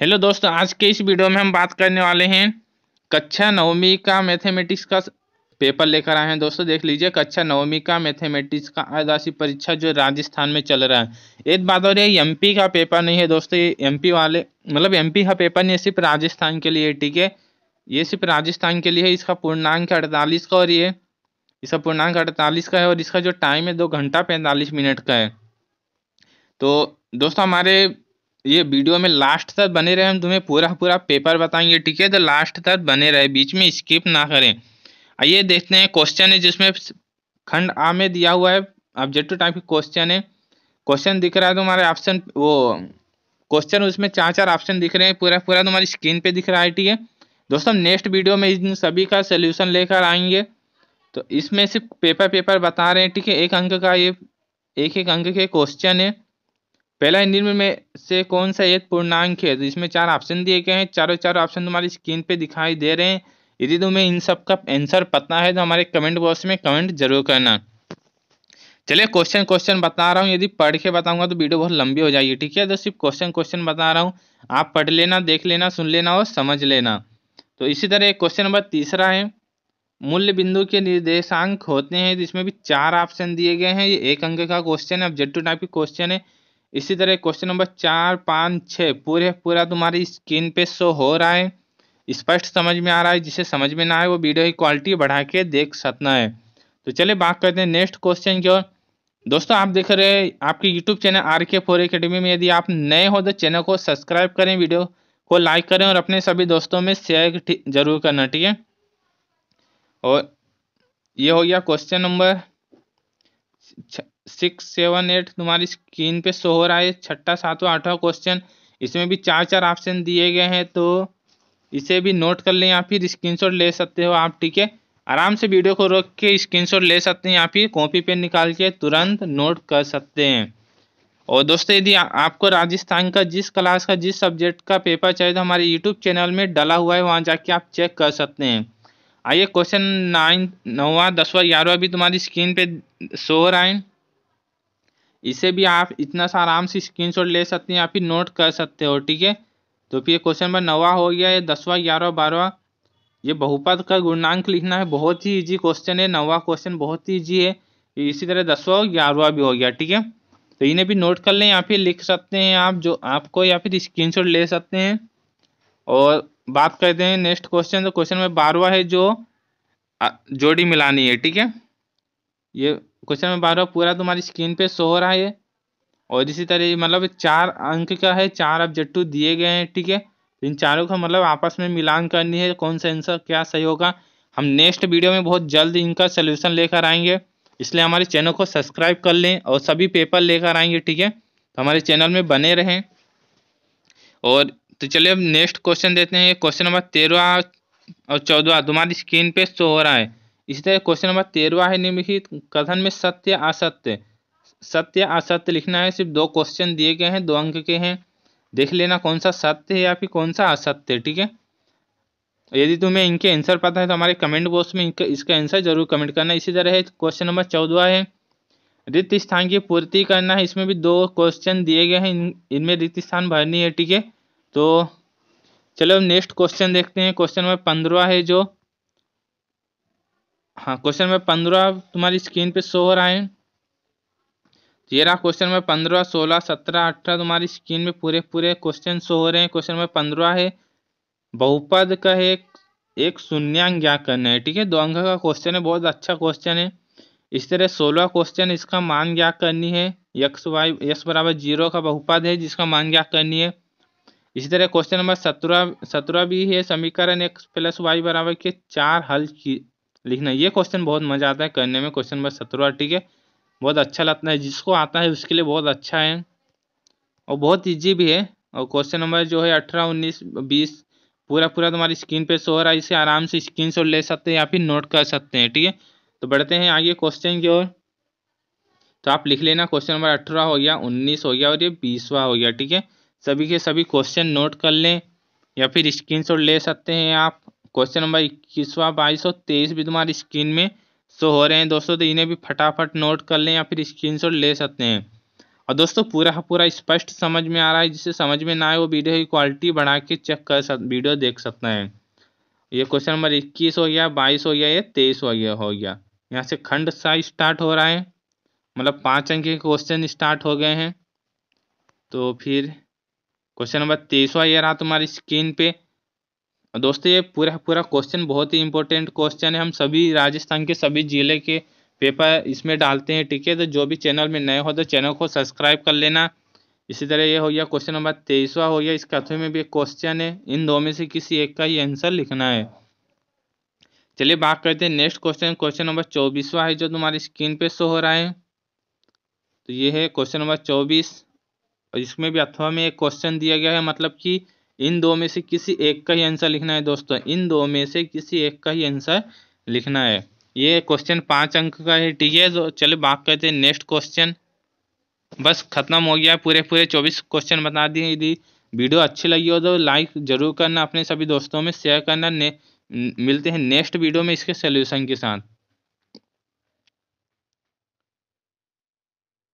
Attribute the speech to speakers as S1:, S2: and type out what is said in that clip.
S1: hello दोस्तों आज के इस वीडियो में हम बात करने वाले हैं कक्षा नवमी का मैथमेटिक्स का पेपर लेकर आए हैं दोस्तों देख लीजिए कक्षा नवमी का मैथमेटिक्स का आदासी परीक्षा जो राजस्थान में चल रहा है एक बात और ये एमपी का पेपर नहीं है दोस्तों ये एमपी वाले मतलब एमपी का पेपर नहीं है सिर्फ राजस्थान के लिए ठीक है ये सिर्फ राजस्थान के लिए है इसका पूर्णांक अड़तालीस का और ये इसका पूर्णांक अड़तालीस का है और इसका जो टाइम है दो घंटा पैंतालीस मिनट का है तो दोस्तों हमारे ये वीडियो में लास्ट तक बने रहे हम तुम्हें पूरा पूरा पेपर बताएंगे ठीक है तो लास्ट तक बने रहे बीच में स्किप ना करें आइए देखते हैं क्वेश्चन है जिसमें खंड आ में दिया हुआ है ऑब्जेक्टिव टाइप की क्वेश्चन है क्वेश्चन दिख रहा है तुम्हारे ऑप्शन वो क्वेश्चन उसमें चार चार ऑप्शन दिख रहे हैं पूरा पूरा तुम्हारी स्क्रीन पे दिख रहा है ठीक है दोस्तों नेक्स्ट वीडियो में इन सभी का सोल्यूशन लेकर आएंगे तो इसमें सिर्फ पेपर पेपर बता रहे हैं ठीक है एक अंक का ये एक एक अंक के क्वेश्चन है पहला हिंदी में से कौन सा एक पूर्णांक है तो इसमें चार ऑप्शन दिए गए हैं चारों चारों ऑप्शन तुम्हारी स्क्रीन पे दिखाई दे रहे हैं यदि तुम्हें इन सब का आंसर पता है तो हमारे कमेंट बॉक्स में कमेंट जरूर करना चलिए क्वेश्चन क्वेश्चन बता रहा हूँ यदि पढ़ के बताऊंगा तो वीडियो बहुत लंबी हो जाएगी ठीक है तो सिर्फ क्वेश्चन क्वेश्चन बता रहा हूँ आप पढ़ लेना देख लेना सुन लेना और समझ लेना तो इसी तरह क्वेश्चन नंबर तीसरा है मूल्य बिंदु के निर्देशांक होते हैं जिसमें भी चार ऑप्शन दिए गए हैं ये एक अंक का क्वेश्चन है ऑब्जेक्टिव टाइप के क्वेश्चन है इसी तरह क्वेश्चन नंबर चार पाँच छः पूरे पूरा तुम्हारी स्क्रीन पे शो हो रहा है स्पष्ट समझ में आ रहा है जिसे समझ में ना आए वो वीडियो की क्वालिटी बढ़ा के देख सकना है तो चलिए बात करते हैं नेक्स्ट क्वेश्चन की ओर दोस्तों आप देख रहे हैं आपके YouTube channel R K four academy में यदि आप नए हो तो चैनल को सब्सक्राइब करें वीडियो को लाइक करें और अपने सभी दोस्तों में शेयर जरूर करना ठीक है और ये हो गया question number six seven eight तुम्हारी स्क्रीन पे शो हो रहा है छठा सातवां आठवां क्वेश्चन इसमें भी चार चार ऑप्शन दिए गए हैं तो इसे भी नोट कर लें या फिर स्क्रीनशॉट ले सकते हो आप ठीक है आराम से वीडियो को रोक के स्क्रीनशॉट ले सकते हैं या फिर कॉपी पेन निकाल के तुरंत नोट कर सकते हैं और दोस्तों यदि आपको राजस्थान का जिस क्लास का जिस सब्जेक्ट का पेपर चाहिए तो हमारे यूट्यूब चैनल में डला हुआ है वहाँ जाके आप चेक कर सकते हैं आइए क्वेश्चन नाइन नौवा दसवा ग्यारहवा भी तुम्हारी स्क्रीन पे शो हो रहा है इसे भी आप इतना सा आराम से स्क्रीनशॉट ले सकते हैं या फिर नोट कर सकते हो ठीक है तो फिर क्वेश्चन नंबर नवा हो गया ये दसवा ग्यारह बारहवा ये बहुपद का गुणांक लिखना है बहुत ही इजी क्वेश्चन है नवा क्वेश्चन बहुत ही ईजी है इसी तरह दसवा और ग्यारहवा भी हो गया ठीक है तो इन्हें भी नोट कर लें या फिर लिख सकते हैं आप जो आपको या फिर स्क्रीन ले सकते हैं और बात करते हैं नेक्स्ट क्वेश्चन तो क्वेश्चन नंबर बारहवा है जो जोड़ी मिलानी है ठीक है ये क्वेश्चन में बारह पूरा तुम्हारी स्क्रीन पे शो हो रहा है ये और इसी तरह मतलब चार अंक का है चार ऑब्जेक्टिव दिए गए हैं ठीक है तो इन चारों का मतलब आपस में मिलान करनी है कौन सा आंसर क्या सही होगा हम नेक्स्ट वीडियो में बहुत जल्द इनका सोल्यूशन लेकर आएंगे इसलिए हमारे चैनल को सब्सक्राइब कर लें और सभी पेपर लेकर आएंगे ठीक है तो हमारे चैनल में बने रहें और तो चलिए अब नेक्स्ट क्वेश्चन देते हैं क्वेश्चन नंबर तेरह और चौदह तुम्हारी स्क्रीन पे शो हो रहा है इसी तरह क्वेश्चन नंबर तेरवा है निम्नलिखित कथन में सत्य असत्य सत्य असत्य लिखना है सिर्फ दो क्वेश्चन दिए गए हैं दो अंक के हैं देख लेना कौन सा सत्य है या फिर कौन सा असत्य ठीक है यदि तुम्हें इनके आंसर पता है तो हमारे कमेंट बॉक्स में इनका इसका आंसर जरूर कमेंट करना इसी तरह है क्वेश्चन नंबर चौदवा है रिक्त स्थान की पूर्ति करना है इसमें भी दो क्वेश्चन दिए गए हैं इनमें रिक्त स्थान भरनी है ठीक है तो चलो नेक्स्ट क्वेश्चन देखते हैं क्वेश्चन नंबर पंद्रह है जो हाँ क्वेश्चन नंबर पंद्रह तुम्हारी स्क्रीन पे शो हो रहा है तो ये रहा क्वेश्चन नंबर पंद्रह सोलह सत्रह अठारह तुम्हारी स्क्रीन में पूरे पूरे क्वेश्चन शो हो रहे हैं क्वेश्चन नंबर पंद्रह है बहुपद का है एक शून्यांक ज्ञात करना है ठीक है दो अंक का क्वेश्चन है बहुत अच्छा क्वेश्चन है इस तरह सोलह क्वेश्चन इसका मान क्या करनी है यक्स वाई यक्स बराबर जीरो का बहुपद है जिसका मान क्या करनी है इसी तरह क्वेश्चन नंबर सत्रह सत्रह भी है समीकरण एक्स प्लस वाई बराबर के चार हल की लिखना ये क्वेश्चन बहुत मज़ा आता है करने में क्वेश्चन नंबर सत्रह ठीक है बहुत अच्छा लगता है जिसको आता है उसके लिए बहुत अच्छा है और बहुत ईजी भी है और क्वेश्चन नंबर जो है अठारह उन्नीस बीस पूरा पूरा तुम्हारी स्क्रीन पे शो रहा है इसे आराम से स्क्रीन शॉट ले सकते हैं या फिर नोट कर सकते हैं ठीक है तो बढ़ते हैं आगे क्वेश्चन की ओर तो आप लिख लेना क्वेश्चन नंबर अठारह हो गया उन्नीस हो गया और ये बीसवा हो गया ठीक है सभी के सभी क्वेश्चन नोट कर लें या फिर स्क्रीन ले सकते हैं आप क्वेश्चन नंबर इक्कीसवा बाईस और तेईस भी तुम्हारी स्क्रीन में शो हो रहे हैं दोस्तों तो इन्हें भी फटाफट नोट कर लें या फिर स्क्रीनशॉट ले सकते हैं और दोस्तों पूरा पूरा स्पष्ट समझ में आ रहा है जिसे समझ में ना आए वो वीडियो की क्वालिटी बढ़ा के चेक कर सक वीडियो देख सकते हैं ये क्वेश्चन नंबर इक्कीस हो गया बाईस हो गया या तेईस हो गया हो गया यहाँ से खंड सा स्टार्ट हो रहा है मतलब पाँच अंक के क्वेश्चन स्टार्ट हो गए हैं तो फिर क्वेश्चन नंबर तेईसवा ये रहा तुम्हारी स्क्रीन पे दोस्तों ये पूरा पूरा क्वेश्चन बहुत ही इंपॉर्टेंट क्वेश्चन है हम सभी राजस्थान के सभी ज़िले के पेपर इसमें डालते हैं ठीक है तो जो भी चैनल में नए हो तो चैनल को सब्सक्राइब कर लेना इसी तरह ये हो गया क्वेश्चन नंबर तेईसवा हो गया इस कथों में भी एक क्वेश्चन है इन दो में से किसी एक का ही आंसर लिखना है चलिए बात करते हैं नेक्स्ट क्वेश्चन क्वेश्चन नंबर चौबीसवा है जो तुम्हारी स्क्रीन पे शो हो रहा है तो ये है क्वेश्चन नंबर चौबीस और इसमें भी अथवा में एक क्वेश्चन दिया गया है मतलब कि इन दो में से किसी एक का ही आंसर लिखना है दोस्तों इन दो में से किसी एक का ही आंसर लिखना है ये क्वेश्चन पाँच अंक का है ठीक है तो चलिए बात करते हैं नेक्स्ट क्वेश्चन बस खत्म हो गया पूरे पूरे चौबीस क्वेश्चन बता दिए यदि वीडियो अच्छी लगी हो तो लाइक जरूर करना अपने सभी दोस्तों में शेयर करना ने, मिलते हैं नेक्स्ट वीडियो में इसके सोल्यूशन के साथ